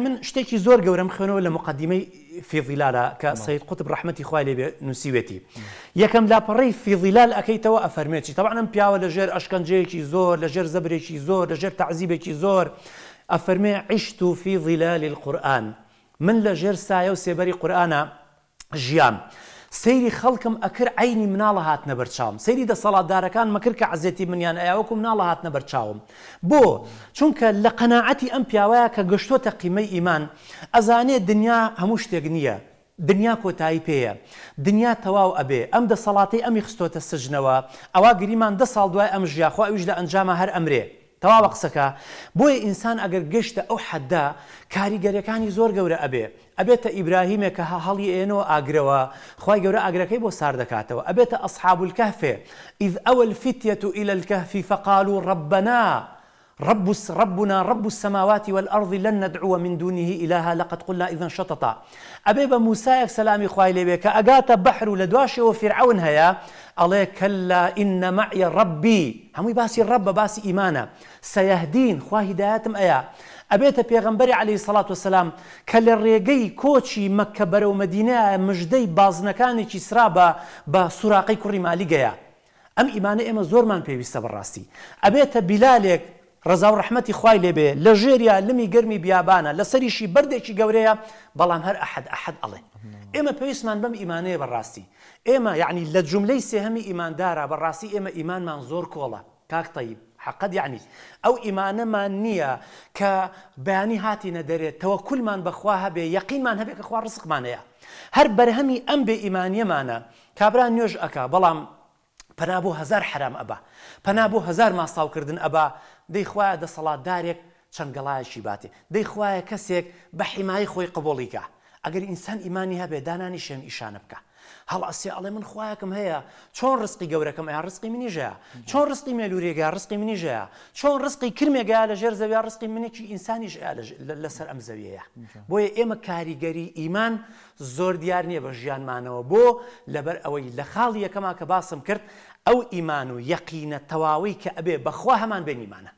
من شتێکی زۆر گەورەم خوێنەوە لە مقدمەی فیضیلالە کە سید قوتب ڕحمەتی خوای لێ نووسیوێتی یەکەم لاپەڕی فیضیلال ئەەکەیتەوە ئەفەرمێکی تەوانم پیاوە لە ژێر ئەشکەنجەیەکی زۆر لە ژێر زەبرێکی زۆر لە ژێر تعزیبێکی زۆر ئەفەرمێ عیشت و فیضیلال القورآن من لە ژێر سایە و سێبەری قورآە ژیان. سەیری خەڵکم ئەکر عینی مناڵە هات نەبەرچاوم سەیری دەسەڵاتدارەکان مەکرد کە عزیێتی منیان ئەیاوەکو مناڵە هات نەبەرچاوم بۆ چونکە لە قەنەعەتی ئەم پیاوەیە کە گەشتۆتە قیمەی ئیمان ئەزانێ دنیا هەموو شتێک نییە دنیا کۆتایی پێەیە دنیا تەواو ئەبێ ئەم دەسەڵاتی ئەمی خستۆتە سژنەوە ئەوا گریمان دە ساڵ دوای ئەم ژیاخوا ئەوش لە ئەنجامە هەر ئەمرێ تەواوە قسەکە بۆیە ئینسان ئەگەر گەشتە ئەو حەددا کاریگەریەکانی زۆر گەورە ئەبێ ئەبێتە ئیبراهیمێک کە هەڵی ئێنەوە ئاگرەوە خی گەورە اگر بۆ بو دەکاتەوە ئەبێتە ئەسحاب تا اصحاب الكهف اذ اول ئیلە الكهفی الكهف فقالوا ربنا رب ربنا رب السماوات والأرض لن ندعو من دونه إلها لقد قلنا إذا شططا أبي بموسى سلامي خوالي بك اجات بحر لدواش وفرعون هيا الله كلا إن معي ربي هم باسي الرب باسي إيمانا سيهدين خوا هدايتم أيا ابيت پێغمبەری عليه الصلاه والسلام کە كوتشي ڕێگەی کۆچی مەکە بەرەو مدینایە مژدەی بازنەکانێکی سرا بە بە سوراقی ام مالیگەیە ئەم ئیمانە ئێمە زۆرمان پێویستە بەڕاستی رضا و ڕحمەتی خوای لجیریا لمی گرمی بیابانه لسریشی برده چی سەریشی بەردێکی هر احد احد الله اما پیس من بم بەم بر راستی اما یعنی داره بر راستی اما ایمان من زور زۆر کاک طیب حقد یعنی ئەو ئیمانەمان نییە کە بەیانی هاتیە دەرێت تەوەکلمان بەخوا هەبێ یەقینمان هەبێ رزق خوا هر هەر ام ئەم بێ يمانا كابران نوێژ اكا بەڵام پەنا بۆ هزار حرام ئەبا پەنا بۆ هزار ماساوکردن ئەبا دەیخوایە دەسەڵاتدارێک چەنگەڵایەکی باتێ دەیخوایە کەسێک بە حیمایی خۆی قبولیکە ئەگەر ئینسان ئیمانی هەبێ دانانی شوێن ئیشانە بکە هەڵ ئەسی ئەڵێ من خویەکەم هەیە چۆن ڕستی گەورەکەم یان ڕستی منیژەیە چۆن ڕستی مێلوورێگا ڕستی منیژەیە چۆن ڕستی کرمێگا لە ژێر زەوی ڕستی منێکی ئینسانیش لەسەر ئەم زەویەیە بۆیە ئێمە کاریگەری ئیمان زۆر دیار نییە بە ژیانمانەوە بۆ لەبەر ئەوەی لە خاڵی یەکەما کە باسم کرد ئەو ئیمان و یەقینە تەواوی کە ئەبێ بەخوا هەمان بێنیمانە